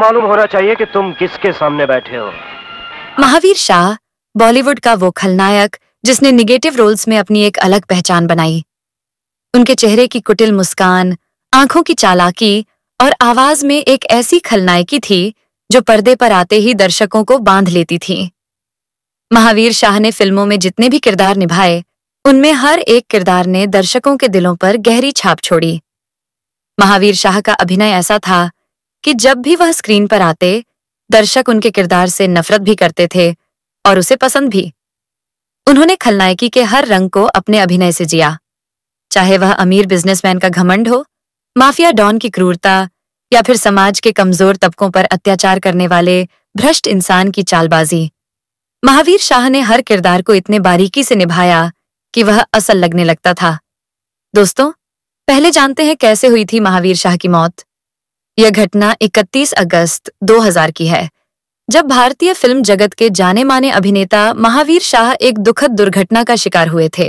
मालूम होना चाहिए कि तुम किसके सामने बैठे हो महावीर शाह बॉलीवुड का वो खलनायक जिसने निगेटिव रोल्स में अपनी एक अलग पहचान बनाई उनके चेहरे की कुटिल मुस्कान आंखों की चालाकी और आवाज में एक ऐसी खलनायकी थी जो पर्दे पर आते ही दर्शकों को बांध लेती थी महावीर शाह ने फिल्मों में जितने भी किरदार निभाए उनमें हर एक किरदार ने दर्शकों के दिलों पर गहरी छाप छोड़ी महावीर शाह का अभिनय ऐसा था कि जब भी वह स्क्रीन पर आते दर्शक उनके किरदार से नफरत भी करते थे और उसे पसंद भी उन्होंने खलनायकी के हर रंग को अपने अभिनय से जिया चाहे वह अमीर बिजनेसमैन का घमंड हो माफिया डॉन की क्रूरता या फिर समाज के कमजोर तबकों पर अत्याचार करने वाले भ्रष्ट इंसान की चालबाजी महावीर शाह ने हर किरदार को इतने बारीकी से निभाया कि वह असल लगने लगता था दोस्तों पहले जानते हैं कैसे हुई थी महावीर शाह की मौत यह घटना 31 अगस्त 2000 की है जब भारतीय फिल्म जगत के जाने माने अभिनेता महावीर शाह एक दुखद दुर्घटना का शिकार हुए थे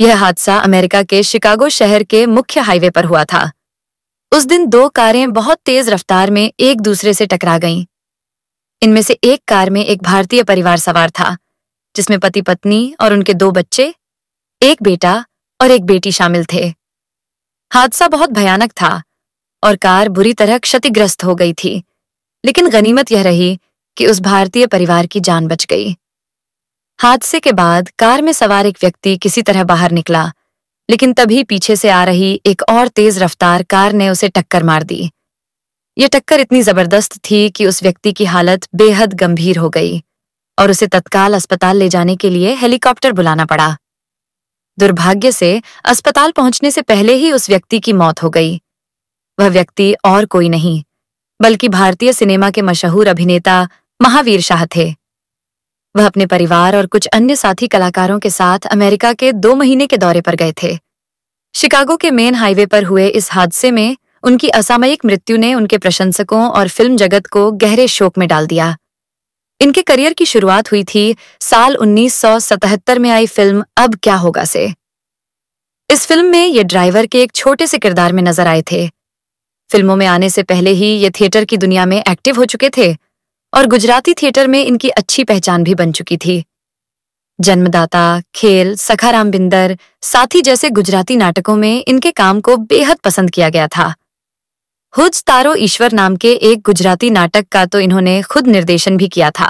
यह हादसा अमेरिका के शिकागो शहर के मुख्य हाईवे पर हुआ था उस दिन दो कारें बहुत तेज रफ्तार में एक दूसरे से टकरा गईं इनमें से एक कार में एक भारतीय परिवार सवार था जिसमें पति पत्नी और उनके दो बच्चे एक बेटा और एक बेटी शामिल थे हादसा बहुत भयानक था और कार बुरी तरह क्षतिग्रस्त हो गई थी लेकिन गनीमत यह रही कि उस भारतीय परिवार की जान बच गई हादसे के बाद कार में सवार एक व्यक्ति किसी तरह बाहर निकला लेकिन तभी पीछे से आ रही एक और तेज रफ्तार कार ने उसे टक्कर मार दी यह टक्कर इतनी जबरदस्त थी कि उस व्यक्ति की हालत बेहद गंभीर हो गई और उसे तत्काल अस्पताल ले जाने के लिए हेलीकॉप्टर बुलाना पड़ा दुर्भाग्य से अस्पताल पहुंचने से पहले ही उस व्यक्ति की मौत हो गई वह व्यक्ति और कोई नहीं बल्कि भारतीय सिनेमा के मशहूर अभिनेता महावीर शाह थे वह अपने परिवार और कुछ अन्य साथी कलाकारों के साथ अमेरिका के दो महीने के दौरे पर गए थे शिकागो के मेन हाईवे पर हुए इस हादसे में उनकी असामयिक मृत्यु ने उनके प्रशंसकों और फिल्म जगत को गहरे शोक में डाल दिया इनके करियर की शुरुआत हुई थी साल 1977 में आई फिल्म अब क्या होगा से इस फिल्म में ये ड्राइवर के एक छोटे से किरदार में नजर आए थे फिल्मों में आने से पहले ही ये थिएटर की दुनिया में एक्टिव हो चुके थे और गुजराती थिएटर में इनकी अच्छी पहचान भी बन चुकी थी जन्मदाता खेल सखाराम बिंदर साथी जैसे गुजराती नाटकों में इनके काम को बेहद पसंद किया गया था हुज तारो ईश्वर नाम के एक गुजराती नाटक का तो इन्होंने खुद निर्देशन भी किया था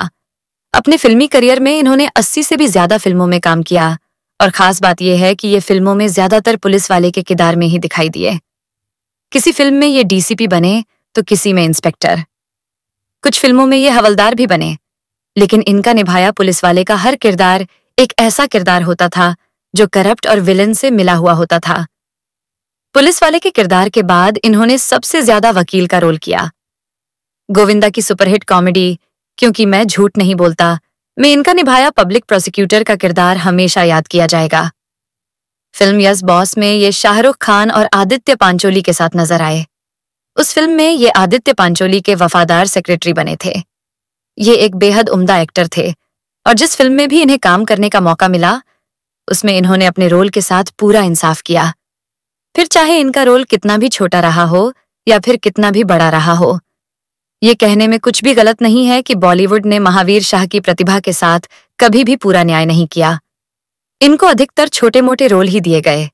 अपने फिल्मी करियर में इन्होंने 80 से भी ज्यादा फिल्मों में काम किया और खास बात यह है कि ये फिल्मों में ज्यादातर पुलिस वाले के किदार में ही दिखाई दिए किसी फिल्म में ये डीसीपी बने तो किसी में इंस्पेक्टर कुछ फिल्मों में ये हवलदार भी बने लेकिन इनका निभाया पुलिस वाले का हर किरदार एक ऐसा किरदार होता था जो करप्ट और विलन से मिला हुआ होता था पुलिस वाले के किरदार के बाद इन्होंने सबसे ज्यादा वकील का रोल किया गोविंदा की सुपरहिट कॉमेडी क्योंकि मैं झूठ नहीं बोलता में इनका निभाया पब्लिक प्रोसिक्यूटर का किरदार हमेशा याद किया जाएगा फिल्म यस बॉस में ये शाहरुख खान और आदित्य पांचोली के साथ नजर आए उस फिल्म में ये आदित्य पांचोली के वफादार सेक्रेटरी बने थे ये एक बेहद उम्दा एक्टर थे और जिस फिल्म में भी इन्हें काम करने का मौका मिला उसमें इन्होंने अपने रोल के साथ पूरा इंसाफ किया फिर चाहे इनका रोल कितना भी छोटा रहा हो या फिर कितना भी बड़ा रहा हो ये कहने में कुछ भी गलत नहीं है कि बॉलीवुड ने महावीर शाह की प्रतिभा के साथ कभी भी पूरा न्याय नहीं किया इनको अधिकतर छोटे मोटे रोल ही दिए गए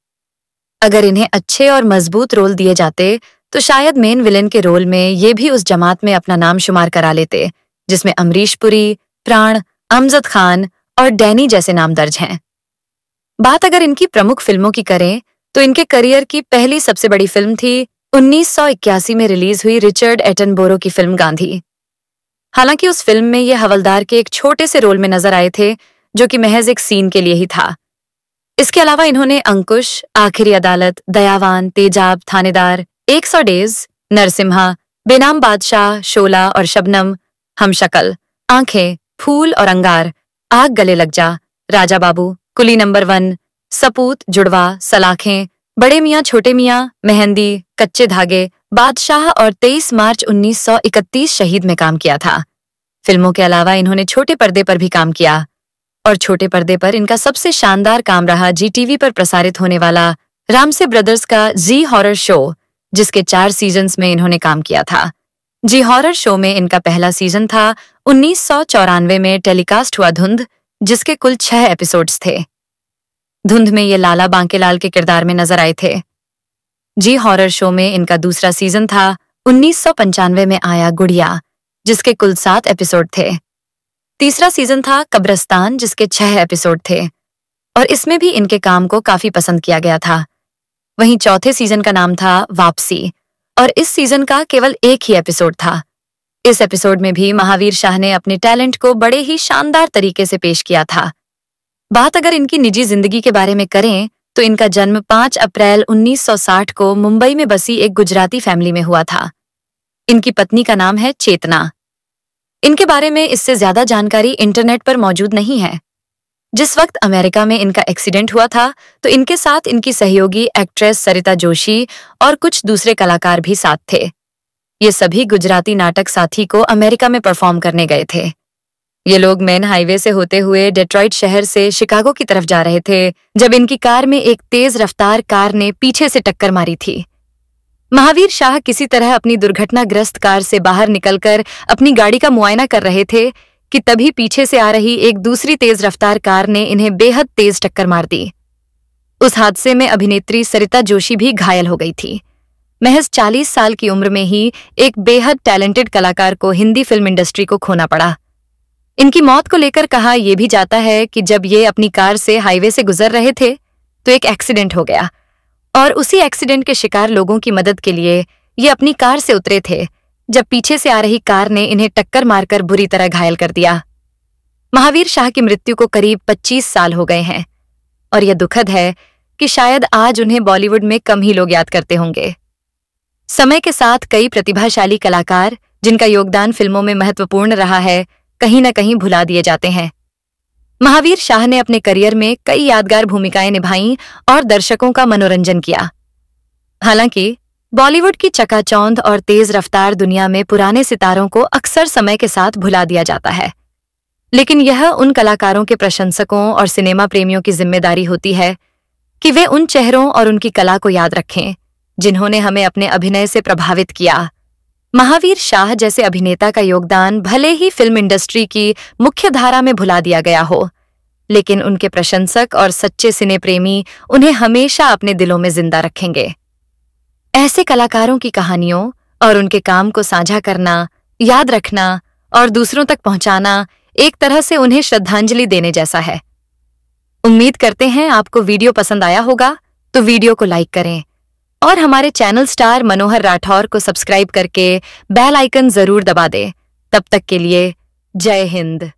अगर इन्हें अच्छे और मजबूत रोल दिए जाते तो शायद मेन विलेन के रोल में ये भी उस जमात में अपना नाम शुमार करा लेते जिसमें अमरीश पुरी प्राण अमजद खान और डैनी जैसे नाम दर्ज हैं बात अगर इनकी प्रमुख फिल्मों की करें तो इनके करियर की पहली सबसे बड़ी फिल्म थी 1981 में रिलीज हुई रिचर्ड बोरो की फिल्म गांधी हालांकि उस फिल्म में ये हवलदार के एक छोटे से रोल में नजर आए थे जो कि महज एक सीन के लिए ही था इसके अलावा इन्होंने अंकुश आखिरी अदालत दयावान तेजाब थानेदार एक सौ डेज नरसिम्हा बेनाम बादशाह शोला और शबनम हम शक्ल आंखें फूल और अंगार आग गले लग जा राजा बाबू कुली नंबर वन सपूत जुड़वा सलाखें बड़े मियाँ छोटे मियाँ मेहंदी कच्चे धागे बादशाह और 23 मार्च 1931 शहीद में काम किया था फिल्मों के अलावा इन्होंने छोटे पर्दे पर भी काम किया और छोटे पर्दे पर इनका सबसे शानदार काम रहा जी टीवी पर प्रसारित होने वाला रामसे ब्रदर्स का जी हॉरर शो जिसके चार सीजन्स में इन्होंने काम किया था जी हॉरर शो में इनका पहला सीजन था उन्नीस में टेलीकास्ट हुआ धुंध जिसके कुल छह एपिसोड्स थे धुंध में ये लाला बांकेलाल के किरदार में नजर आए थे जी हॉरर शो में इनका दूसरा सीजन था उन्नीस में आया गुड़िया जिसके कुल सात एपिसोड थे तीसरा सीजन था कब्रस्तान जिसके छह एपिसोड थे और इसमें भी इनके काम को काफी पसंद किया गया था वहीं चौथे सीजन का नाम था वापसी और इस सीजन का केवल एक ही एपिसोड था इस एपिसोड में भी महावीर शाह ने अपने टैलेंट को बड़े ही शानदार तरीके से पेश किया था बात अगर इनकी निजी जिंदगी के बारे में करें तो इनका जन्म 5 अप्रैल 1960 को मुंबई में बसी एक गुजराती फैमिली में हुआ था इनकी पत्नी का नाम है चेतना इनके बारे में इससे ज्यादा जानकारी इंटरनेट पर मौजूद नहीं है जिस वक्त अमेरिका में इनका एक्सीडेंट हुआ था तो इनके साथ इनकी सहयोगी एक्ट्रेस सरिता जोशी और कुछ दूसरे कलाकार भी साथ थे ये सभी गुजराती नाटक साथी को अमेरिका में परफॉर्म करने गए थे ये लोग मेन हाईवे से होते हुए डेट्रॉइट शहर से शिकागो की तरफ जा रहे थे जब इनकी कार में एक तेज रफ्तार कार ने पीछे से टक्कर मारी थी महावीर शाह किसी तरह अपनी दुर्घटनाग्रस्त कार से बाहर निकलकर अपनी गाड़ी का मुआयना कर रहे थे कि तभी पीछे से आ रही एक दूसरी तेज रफ्तार कार ने इन्हें बेहद तेज टक्कर मार दी उस हादसे में अभिनेत्री सरिता जोशी भी घायल हो गई थी महज 40 साल की उम्र में ही एक बेहद टैलेंटेड कलाकार को हिंदी फिल्म इंडस्ट्री को खोना पड़ा इनकी मौत को लेकर कहा यह भी जाता है कि जब ये अपनी कार से हाईवे से गुजर रहे थे तो एक एक्सीडेंट हो गया और उसी एक्सीडेंट के शिकार लोगों की मदद के लिए ये अपनी कार से उतरे थे जब पीछे से आ रही कार ने इन्हें टक्कर मारकर बुरी तरह घायल कर दिया महावीर शाह की मृत्यु को करीब 25 साल हो गए हैं और यह दुखद है कि शायद आज उन्हें बॉलीवुड में कम ही लोग याद करते होंगे समय के साथ कई प्रतिभाशाली कलाकार जिनका योगदान फिल्मों में महत्वपूर्ण रहा है कहीं ना कहीं भुला दिए जाते हैं महावीर शाह ने अपने करियर में कई यादगार भूमिकाएं निभाई और दर्शकों का मनोरंजन किया हालांकि बॉलीवुड की चकाचौंध और तेज रफ्तार दुनिया में पुराने सितारों को अक्सर समय के साथ भुला दिया जाता है लेकिन यह उन कलाकारों के प्रशंसकों और सिनेमा प्रेमियों की जिम्मेदारी होती है कि वे उन चेहरों और उनकी कला को याद रखें जिन्होंने हमें अपने अभिनय से प्रभावित किया महावीर शाह जैसे अभिनेता का योगदान भले ही फिल्म इंडस्ट्री की मुख्य धारा में भुला दिया गया हो लेकिन उनके प्रशंसक और सच्चे सिने प्रेमी उन्हें हमेशा अपने दिलों में जिंदा रखेंगे ऐसे कलाकारों की कहानियों और उनके काम को साझा करना याद रखना और दूसरों तक पहुंचाना एक तरह से उन्हें श्रद्धांजलि देने जैसा है उम्मीद करते हैं आपको वीडियो पसंद आया होगा तो वीडियो को लाइक करें और हमारे चैनल स्टार मनोहर राठौर को सब्सक्राइब करके बेल आइकन जरूर दबा दें तब तक के लिए जय हिंद